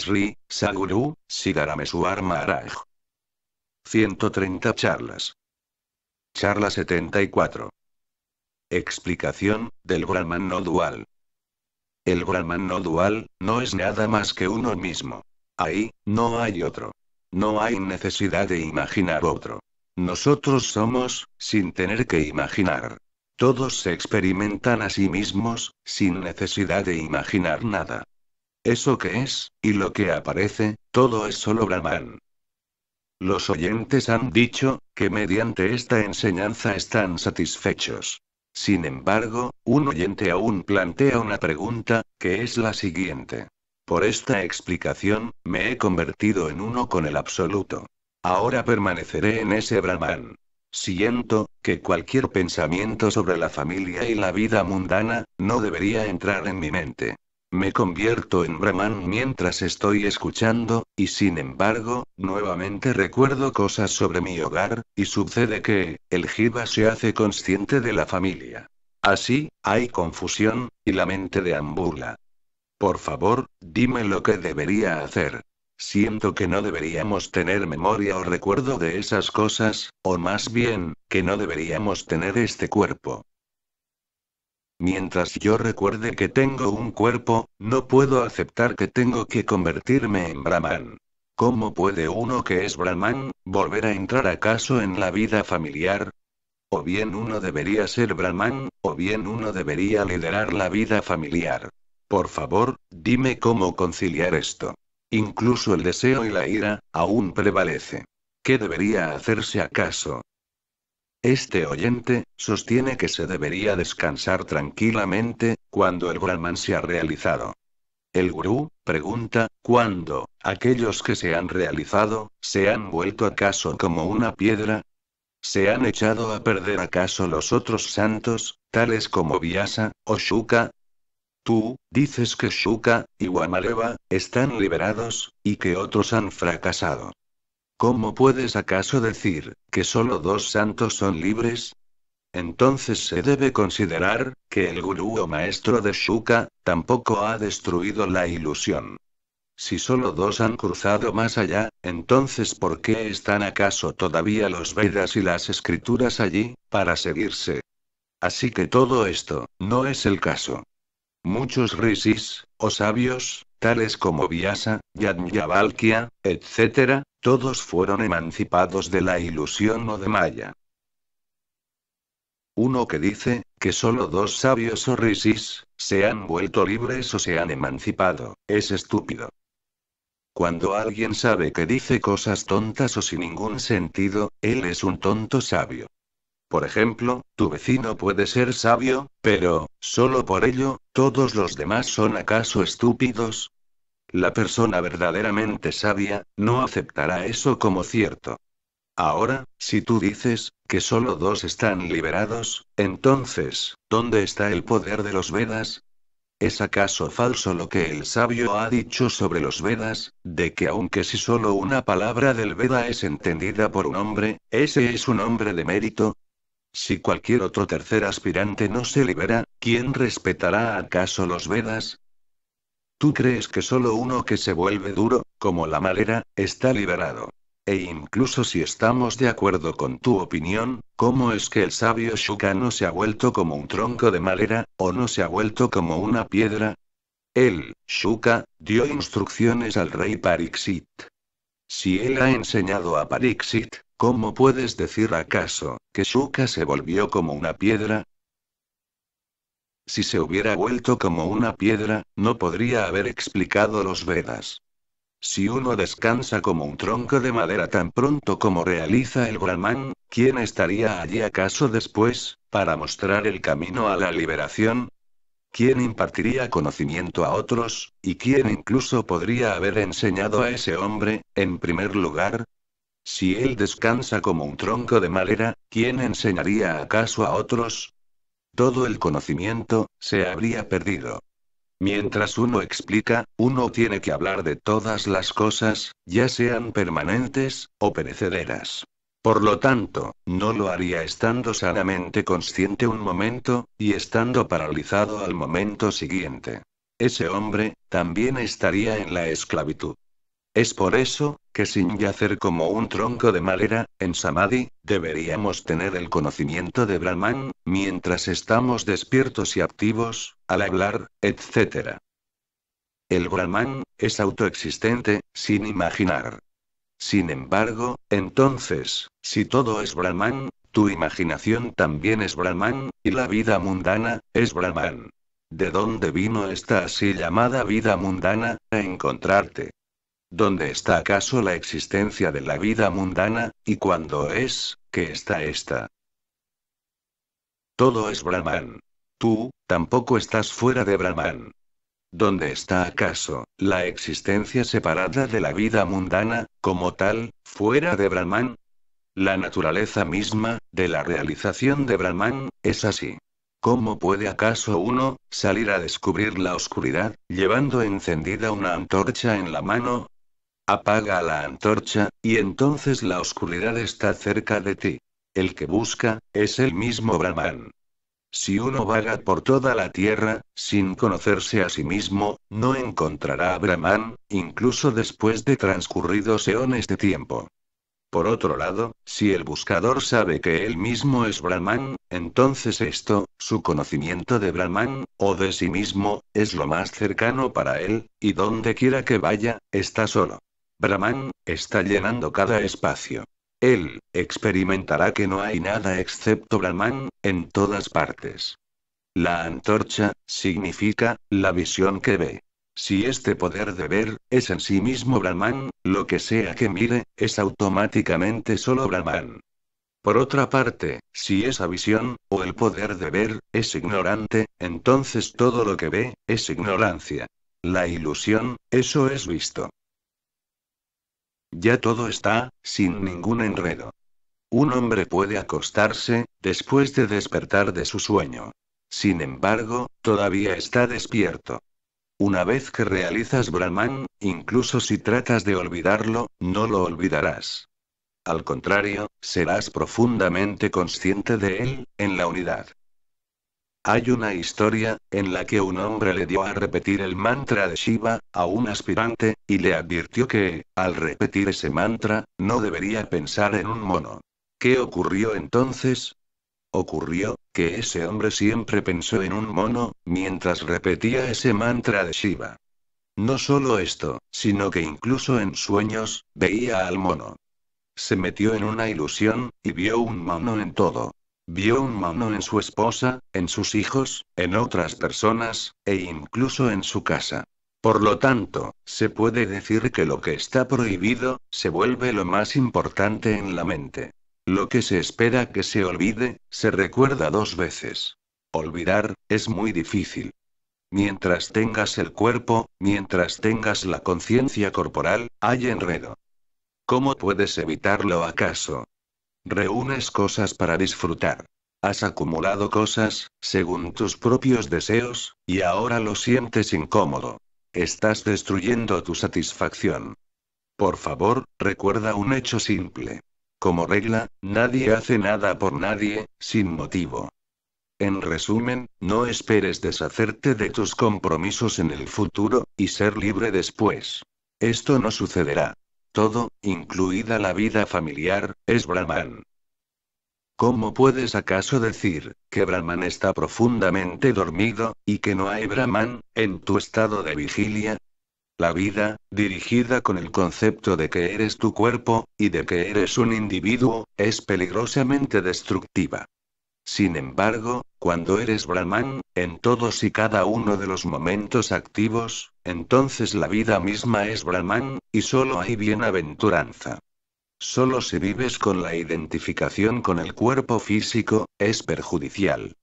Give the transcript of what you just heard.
Sri, Saguru, arma Maharaj. 130 charlas. Charla 74. Explicación, del Brahman no dual. El Brahman no dual, no es nada más que uno mismo. Ahí, no hay otro. No hay necesidad de imaginar otro. Nosotros somos, sin tener que imaginar. Todos se experimentan a sí mismos, sin necesidad de imaginar nada. Eso que es, y lo que aparece, todo es solo Brahman. Los oyentes han dicho, que mediante esta enseñanza están satisfechos. Sin embargo, un oyente aún plantea una pregunta, que es la siguiente. Por esta explicación, me he convertido en uno con el absoluto. Ahora permaneceré en ese Brahman. Siento, que cualquier pensamiento sobre la familia y la vida mundana, no debería entrar en mi mente. Me convierto en Brahman mientras estoy escuchando, y sin embargo, nuevamente recuerdo cosas sobre mi hogar, y sucede que, el jiva se hace consciente de la familia. Así, hay confusión, y la mente deambula. Por favor, dime lo que debería hacer. Siento que no deberíamos tener memoria o recuerdo de esas cosas, o más bien, que no deberíamos tener este cuerpo. Mientras yo recuerde que tengo un cuerpo, no puedo aceptar que tengo que convertirme en Brahman. ¿Cómo puede uno que es Brahman, volver a entrar acaso en la vida familiar? O bien uno debería ser Brahman, o bien uno debería liderar la vida familiar. Por favor, dime cómo conciliar esto. Incluso el deseo y la ira, aún prevalece. ¿Qué debería hacerse acaso? Este oyente, sostiene que se debería descansar tranquilamente, cuando el Brahman se ha realizado. El gurú, pregunta, ¿cuándo, aquellos que se han realizado, se han vuelto acaso como una piedra? ¿Se han echado a perder acaso los otros santos, tales como Vyasa, o Shuka? Tú, dices que Shuka, y Wamaleva están liberados, y que otros han fracasado. ¿Cómo puedes acaso decir, que solo dos santos son libres? Entonces se debe considerar, que el gurú o maestro de Shuka, tampoco ha destruido la ilusión. Si solo dos han cruzado más allá, entonces ¿por qué están acaso todavía los Vedas y las escrituras allí, para seguirse? Así que todo esto, no es el caso. Muchos rishis, o sabios, tales como Vyasa, Yadnyavalkya, etc., todos fueron emancipados de la ilusión o de Maya. Uno que dice, que solo dos sabios o risis, se han vuelto libres o se han emancipado, es estúpido. Cuando alguien sabe que dice cosas tontas o sin ningún sentido, él es un tonto sabio. Por ejemplo, tu vecino puede ser sabio, pero, solo por ello, todos los demás son acaso estúpidos, la persona verdaderamente sabia, no aceptará eso como cierto. Ahora, si tú dices, que solo dos están liberados, entonces, ¿dónde está el poder de los Vedas? ¿Es acaso falso lo que el sabio ha dicho sobre los Vedas, de que aunque si solo una palabra del Veda es entendida por un hombre, ese es un hombre de mérito? Si cualquier otro tercer aspirante no se libera, ¿quién respetará acaso los Vedas? Tú crees que solo uno que se vuelve duro, como la madera, está liberado. E incluso si estamos de acuerdo con tu opinión, ¿cómo es que el sabio Shuka no se ha vuelto como un tronco de madera, o no se ha vuelto como una piedra? Él, Shuka, dio instrucciones al rey Parixit. Si él ha enseñado a Parixit, ¿cómo puedes decir acaso que Shuka se volvió como una piedra? Si se hubiera vuelto como una piedra, no podría haber explicado los Vedas. Si uno descansa como un tronco de madera tan pronto como realiza el Brahman, ¿quién estaría allí acaso después, para mostrar el camino a la liberación? ¿Quién impartiría conocimiento a otros, y quién incluso podría haber enseñado a ese hombre, en primer lugar? Si él descansa como un tronco de madera, ¿quién enseñaría acaso a otros? Todo el conocimiento, se habría perdido. Mientras uno explica, uno tiene que hablar de todas las cosas, ya sean permanentes, o perecederas. Por lo tanto, no lo haría estando sanamente consciente un momento, y estando paralizado al momento siguiente. Ese hombre, también estaría en la esclavitud. Es por eso, que sin yacer como un tronco de madera, en Samadhi, deberíamos tener el conocimiento de Brahman, mientras estamos despiertos y activos, al hablar, etc. El Brahman, es autoexistente, sin imaginar. Sin embargo, entonces, si todo es Brahman, tu imaginación también es Brahman, y la vida mundana, es Brahman. ¿De dónde vino esta así llamada vida mundana, a encontrarte? ¿Dónde está acaso la existencia de la vida mundana, y cuando es, que está esta? Todo es Brahman. Tú, tampoco estás fuera de Brahman. ¿Dónde está acaso, la existencia separada de la vida mundana, como tal, fuera de Brahman? La naturaleza misma, de la realización de Brahman, es así. ¿Cómo puede acaso uno, salir a descubrir la oscuridad, llevando encendida una antorcha en la mano, Apaga la antorcha, y entonces la oscuridad está cerca de ti. El que busca, es el mismo Brahman. Si uno vaga por toda la tierra, sin conocerse a sí mismo, no encontrará a Brahman, incluso después de transcurridos eones de tiempo. Por otro lado, si el buscador sabe que él mismo es Brahman, entonces esto, su conocimiento de Brahman, o de sí mismo, es lo más cercano para él, y donde quiera que vaya, está solo. Brahman, está llenando cada espacio. Él, experimentará que no hay nada excepto Brahman, en todas partes. La antorcha, significa, la visión que ve. Si este poder de ver, es en sí mismo Brahman, lo que sea que mire, es automáticamente solo Brahman. Por otra parte, si esa visión, o el poder de ver, es ignorante, entonces todo lo que ve, es ignorancia. La ilusión, eso es visto. Ya todo está, sin ningún enredo. Un hombre puede acostarse, después de despertar de su sueño. Sin embargo, todavía está despierto. Una vez que realizas Brahman, incluso si tratas de olvidarlo, no lo olvidarás. Al contrario, serás profundamente consciente de él, en la unidad. Hay una historia, en la que un hombre le dio a repetir el mantra de Shiva, a un aspirante, y le advirtió que, al repetir ese mantra, no debería pensar en un mono. ¿Qué ocurrió entonces? Ocurrió, que ese hombre siempre pensó en un mono, mientras repetía ese mantra de Shiva. No solo esto, sino que incluso en sueños, veía al mono. Se metió en una ilusión, y vio un mono en todo. Vio un mono en su esposa, en sus hijos, en otras personas, e incluso en su casa. Por lo tanto, se puede decir que lo que está prohibido, se vuelve lo más importante en la mente. Lo que se espera que se olvide, se recuerda dos veces. Olvidar, es muy difícil. Mientras tengas el cuerpo, mientras tengas la conciencia corporal, hay enredo. ¿Cómo puedes evitarlo acaso? Reúnes cosas para disfrutar. Has acumulado cosas, según tus propios deseos, y ahora lo sientes incómodo. Estás destruyendo tu satisfacción. Por favor, recuerda un hecho simple. Como regla, nadie hace nada por nadie, sin motivo. En resumen, no esperes deshacerte de tus compromisos en el futuro, y ser libre después. Esto no sucederá. Todo, incluida la vida familiar, es Brahman. ¿Cómo puedes acaso decir que Brahman está profundamente dormido, y que no hay Brahman, en tu estado de vigilia? La vida, dirigida con el concepto de que eres tu cuerpo, y de que eres un individuo, es peligrosamente destructiva. Sin embargo, cuando eres Brahman, en todos y cada uno de los momentos activos, entonces la vida misma es Brahman, y solo hay bienaventuranza. Solo si vives con la identificación con el cuerpo físico, es perjudicial.